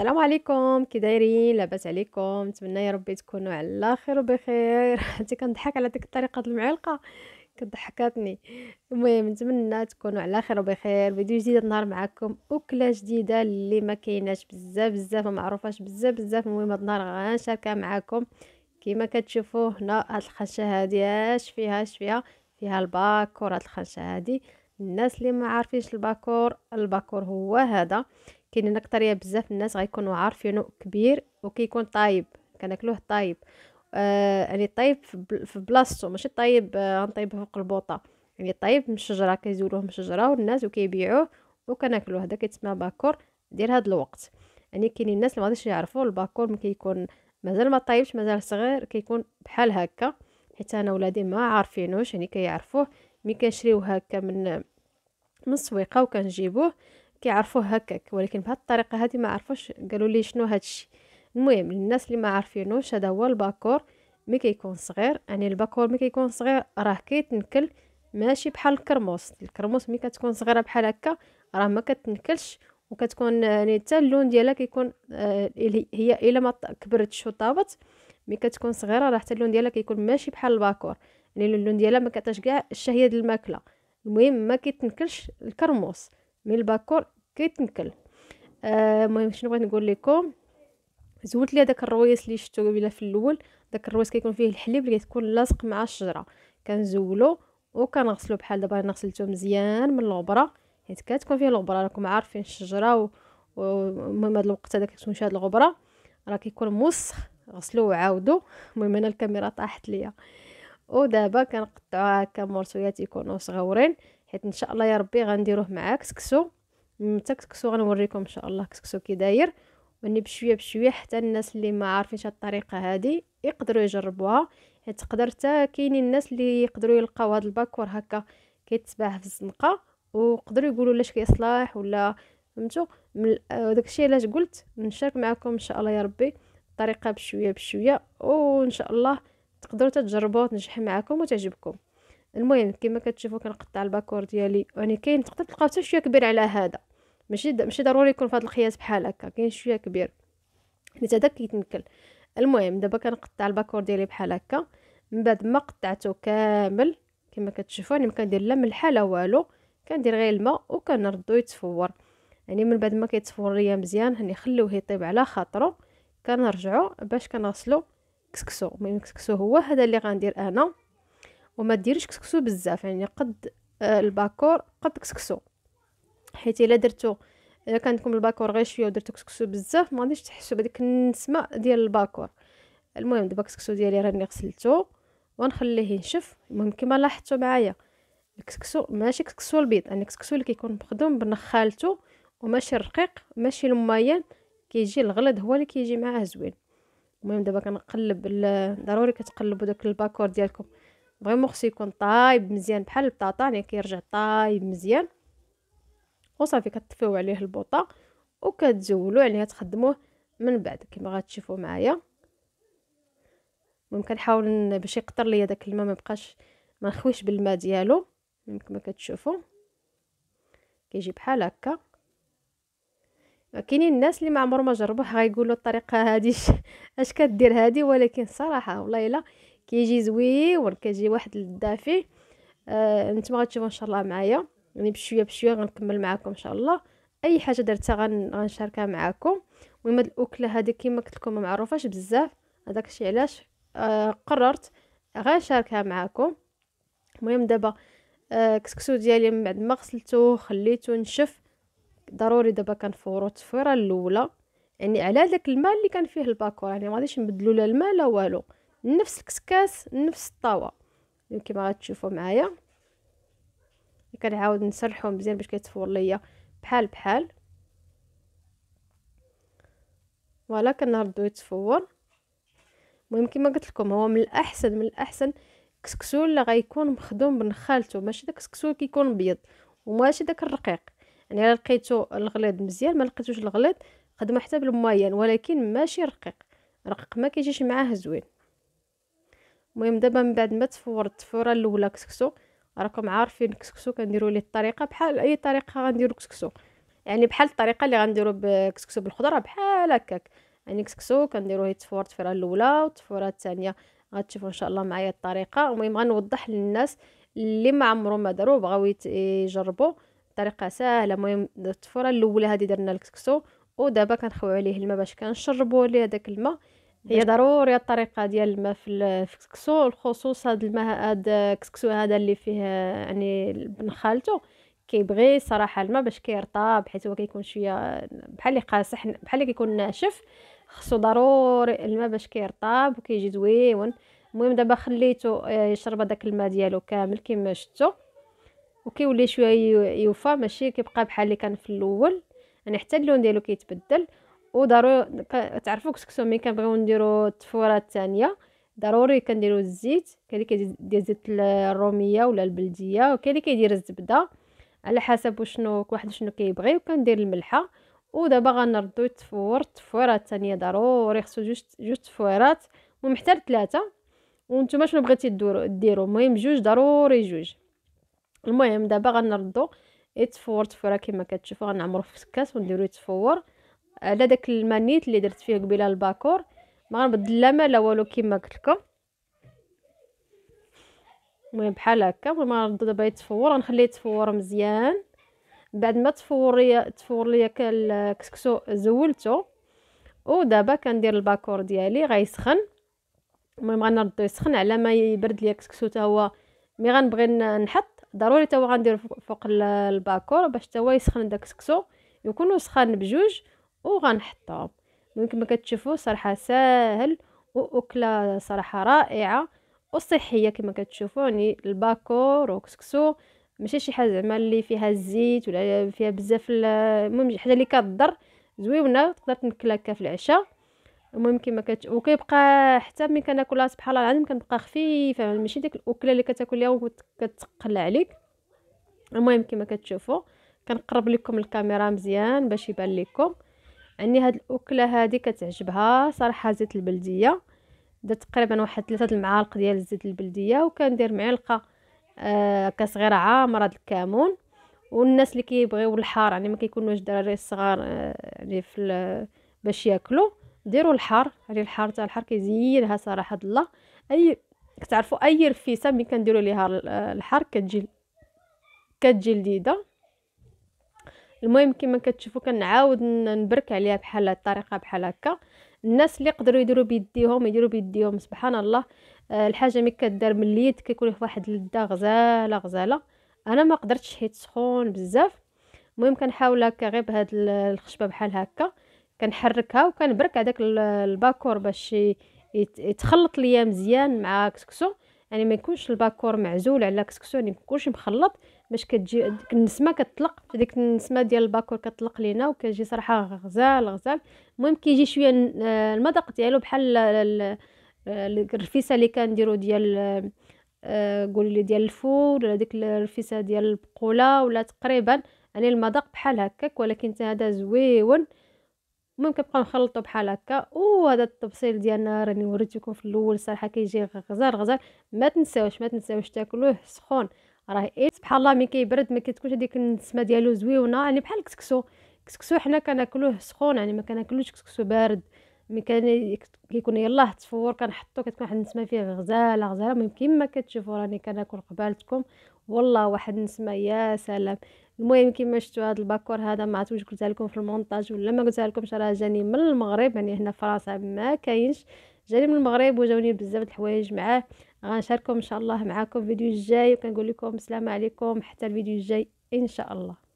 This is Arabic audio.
السلام عليكم كي دايرين لاباس عليكم نتمنى يا ربي تكونوا على خير وبخير حتى كنضحك على ديك الطريقه المعلقه كضحكاتني المهم نتمنى تكونوا على خير وبخير فيديو جديد النهار معكم اكله جديده اللي ما كايناش بزاف بزاف ما معروفاش بزاف بزاف المهم النهار غنشاركها معكم كما كتشوفوا هنا هاد الخشه هادي اش فيها اش فيها فيها الباكور هاد الخشه هادي الناس اللي ما عارفينش الباكور الباكور هو هذا كاين هنا اكثريه بزاف الناس غيكونوا عارفينو كبير وكيكون طايب كناكلوه طايب آه يعني طايب في بلاصتو ماشي طايب آه فوق البوطه يعني طايب من الشجره كيزولوه من الشجره والناس وكيبيعوه وكناكلوه هذا كيتسمى باكور ديال هذا الوقت يعني كاينين الناس اللي ماغاديش يعرفوا الباكور ملي كيكون مازال ما طايبش مازال صغير كيكون بحال هكا حيت انا ولادي ما عارفينوش يعني كيعرفوه ملي كنشريوه هكا من من السويقه وكنجيبوه كيعرفوه هكاك ولكن بهاد الطريقه هذه ما عرفوش قالوا لي شنو هادشي المهم الناس اللي ما عارفينوش هذا هو الباكور مي كيكون صغير يعني الباكور مي كيكون صغير راه كيتنكل ماشي بحال الكرموس الكرموس مي كتكون صغيره بحال هكا راه ما كتنكلش وكتكون يعني حتى اللون ديالها كيكون آه هي الا ما كبرتش وطابت مي كتكون صغيره راه حتى اللون ديالها كيكون ماشي بحال الباكور يعني اللون ديالها ما كتعطيش كاع الشهيه ديال الماكله المهم ما كيتنكلش الكرموس من الباكور كيتنكل آه، المهم شنو بغيت نقول لكم زولت لي داك الرويس اللي شفتو قبيله في الاول داك الرويس كيكون فيه الحليب اللي كتكون لاصق مع الشجره كنزولو وكنغسلو بحال دابا انا غسلته مزيان من الغبره حيت كتكون فيه الغبره راكم عارفين الشجره المهم هاد الوقت هذا كتكون شاد الغبره راه كيكون موسخ غسلوه وعاودو المهم انا الكاميرا طاحت ليا ودابا كنقطعو هكا مرسويات يكونوا صغورين حيت ان شاء الله يا ربي غنديروه مع كسكسو حتى كسكسو غنوريكم ان شاء الله كسكسو كي داير واني بشويه بشويه حتى الناس اللي ما عارفينش الطريقه هذه يقدروا يجربوها حيت تقدر حتى كاينين الناس اللي يقدروا يلقاو هذا الباكور هكا كيتباع في الزنقه وقدروا يقولوا لاش كيصلاح ولا فهمتوا آه، داكشي علاش قلت نشارك معكم ان شاء الله يا ربي الطريقه بشويه بشويه وان شاء الله تقدروا تجربوها تنجح معكم وتعجبكم المهم كما كتشوفوا كنقطع الباكور ديالي يعني كاين تقدر تلقاو حتى شويه كبير على هذا ماشي ماشي ضروري يكون في هذا الخياط بحال هكا كاين شويه كبير حيت هذا كيتنكل المهم دابا كنقطع الباكور ديالي بحال هكا من بعد ما قطعته كامل كما كتشوفوا يعني ما كندير لا ملحه لا والو كندير غير الماء وكنردو يتفور يعني من بعد ما كيتفور ليا مزيان خلوه يطيب على خاطرو كنرجعو باش كنغسلو كسكسو المهم كسكسو هو هذا اللي غندير انا وما ديريش كسكسو بزاف يعني قد آه، الباكور قد كسكسو حيت الا درتو الا كان عندكم الباكور غير شويه ودرتو كسكسو بزاف ما غاديش تحسوا بديك النسمه ديال الباكور المهم دابا الكسكسو ديالي راني غسلته ونخليه ينشف المهم كما لاحظتوا معايا الكسكسو ماشي كسكسو البيض يعني الكسكسو اللي كيكون مخدوم بنخالته وماشي الرقيق ماشي المايان كيجي الغلد هو اللي كيجي معاه زوين المهم دابا كنقلب ضروري كتقلبوا داك الباكور ديالكم فريمون خصو يكون طايب مزيان بحال البطاطا يعني كيرجع طايب مزيان وصافي كتطفيو عليه البوطا وكتزولو يعني تخدموه من بعد كما غتشوفوا معايا المهم كنحاول باش يقطر ليا داك الماء ما بقاش ما نخويش بالماء ديالو كما كتشوفوا كيجي بحال هكا كاينين الناس اللي ما عمرهم ما جربوه غيقولوا الطريقه هذه اش كدير هذه ولكن صراحه والله الا كيجي زويور كيجي واحد الدافي آه نتوما غتشوفوا ان شاء الله معايا يعني بشويه بشويه غنكمل معاكم ان شاء الله اي حاجه درتها غنشاركها معاكم المهم هاد الاكله هذه كما قلت لكم ما معروفاش بزاف هذاك الشيء علاش آه قررت غنشاركها معاكم المهم دابا آه كسكسو ديالي من بعد ما غسلته خليته نشف ضروري دابا كنفورو التفويره الاولى يعني على داك الماء اللي كان فيه الباكور يعني ما غاديش نبدلو لا الماء لا والو نفس الكسكاس نفس الطاوه كما غتشوفوا معايا كنعاود نسرحو مزيان باش كيتفور ليا بحال بحال فوالا كنردو يتفور المهم كما قلت لكم هو من الاحسن من الاحسن كسكسو اللي غيكون مخدوم بنخالته ماشي داك الكسكسو كيكون بيض وماشي داك الرقيق يعني الا لقيتو الغليظ مزيان ما لقيتوش الغليظ خدمو حتى بالمايان ولكن ماشي رقيق رقيق ما كيجيش معاه زوين المهم دابا من بعد ما تفور التفوره الاولى كسكسو راكم عارفين كسكسو كنديروا ليه الطريقه بحال اي طريقه غنديروا كسكسو يعني بحال الطريقه اللي غنديروا بكسكسو بالخضره بحال هكاك يعني كسكسو كنديروه يتفور التفوره الاولى والتفوره الثانيه غتشوفوا ان شاء الله معايا الطريقه المهم غنوضح للناس اللي ما عمرو ما داروا بغاو يجربوا طريقه سهله المهم التفوره الاولى هذه درنا الكسكسو ودابا كنخويو عليه الماء باش كنشربوا ليه داك الماء هي ضروري الطريقه ديال الماء في الكسكسو الخصوص هذا الماء هذا الكسكسو هذا اللي فيه يعني ابن خالته كيبغي صراحه الماء باش كيرطب حيت هو كيكون شويه بحال اللي قاسح بحال اللي كيكون ناشف خصو ضروري الماء باش كيرطب وكيجي زويون المهم دابا خليته آه، يشرب داك الماء ديالو كامل كما شفتو وكيولي شويه يوفى ماشي كيبقى بحال اللي كان في الاول يعني حتى اللون ديالو كيتبدل وضروري تعرفوا كسكسو ملي كنبغيو نديرو التفوره الثانيه ضروري كنديرو الزيت كاين اللي كيدير زيت الروميه ولا البلديه وكاين اللي كيدير الزبده على حسب شنو واحد شنو كيبغي وكندير الملحه ودابا غنردو التفور التفوره الثانيه ضروري خصو جوج جوج تفورات المهم حتى لثلاثه وانتم شنو بغيتي ديروا ديروا المهم جوج ضروري جوج المهم دابا غنردو يتفور التفوره كما كتشوفوا غنعمرو في الكاس ونديرو يتفور على داك المانيت اللي درت فيه قبيله الباكور ما غنبدل لا ما لا والو كيما قلت لكم المهم بحال هكا المهم دابا يتفور غنخليه يتفور مزيان بعد ما تفور ليا تفور ليا الكسكسو زولته ودابا كندير الباكور ديالي غيسخن المهم غنردو يسخن على ما يبرد ليا الكسكسو حتى هو مي غنبغي نحط ضروري حتى هو غندير فوق الباكور باش حتى هو يسخن داك الكسكسو يكونوا سخان بجوج وغنحطوهم ممكن ما كتشوفوه صراحه ساهل واكله صراحه رائعه وصحيه كما كتشوفوا يعني الباكور وكسكسو ماشي شي حاجه زعما اللي فيها الزيت ولا فيها بزاف المهم شي حاجه اللي كضر زويونه تقدر تنكلها هكا في العشاء المهم كما كت... وكيبقى حتى ملي كناكلها سبحان الله العظيم كتبقى خفيفه ماشي ديك الاكله اللي كتاكليها وكتقل عليك المهم كما كتشوفوا كنقرب لكم الكاميرا مزيان باش يبان لكم اني هاد الاكله هادي كتعجبها صراحه زيت البلديه درت تقريبا واحد ثلاثة المعالق ديال الزيت البلديه وكندير معلقه آه كصغيره عامره د الكمون والناس اللي كيبغيو الحار يعني ما كيكونوش الدراري الصغار آه يعني في باش ياكلوا ديروا الحار يعني الحار تاع الحار كيزينها صراحه الله اي كتعرفوا اي رفيسه ملي كنديروا ليها آه، الحار كتجي كتجي لذيذه المهم كما كتشوفوا كنعاود نبرك عليها بحال هاد الطريقه بحال هكا الناس اللي يقدروا يديروا بيديهم يديروا بيديهم سبحان الله آه الحاجه ملي كدار من اليد كيكون فيه واحد اللذه غزاله غزاله انا ما قدرتش حيت سخون بزاف المهم كنحاول هكا غير بهاد الخشبه بحال هكا كنحركها وكنبرك على داك الباكور باش يتخلط ليا مزيان مع كسكسو يعني ما يكونش الباكور معزول على كسكسو يعني ما يكونش مخلط باش كتجي ديك النسمه كتطلق ديك النسمه ديال الباكور كتطلق لينا وكتجي صراحه غزال غزال المهم كيجي شويه آه، المذاق ديالو بحال آه، الرفيسه اللي كنديرو ديال آه، قولي لي ديال الفول ولا ديك الرفيسه ديال البقوله ولا تقريبا يعني المذاق بحال هكاك ولكن هذا زويون المهم كنبقاو نخلطو بحال هكا وهذا التبصيل ديالنا راني وريتكم في الاول صراحه كيجي غزال غزال ما تنساوش ما تنساوش تاكلوه سخون راه ايه سبحان الله ملي كيبرد ما كتكونش هذيك النسمه ديالو زويونه يعني بحال الكسكسو الكسكسو حنا كناكلوه سخون يعني ما كناكلوش كسكسو بارد ملي كان كيكون يلاه تفور كنحطو كتكون واحد النسمه فيه غزاله غزاله المهم كما كتشوفوا راني كناكل قبالتكم والله واحد النسمه يا سلام المهم كما شفتوا هذا الباكور هذا ما عرفتش واش قلتها لكم في المونتاج ولا ما قلتها لكم راه جاني من المغرب يعني هنا فرنسا ما كاينش جاني من المغرب وجاوني بزاف د الحوايج معاه غنشاركهم ان شاء الله معاكم فيديو الجاي وكنقول لكم السلام عليكم حتى الفيديو الجاي ان شاء الله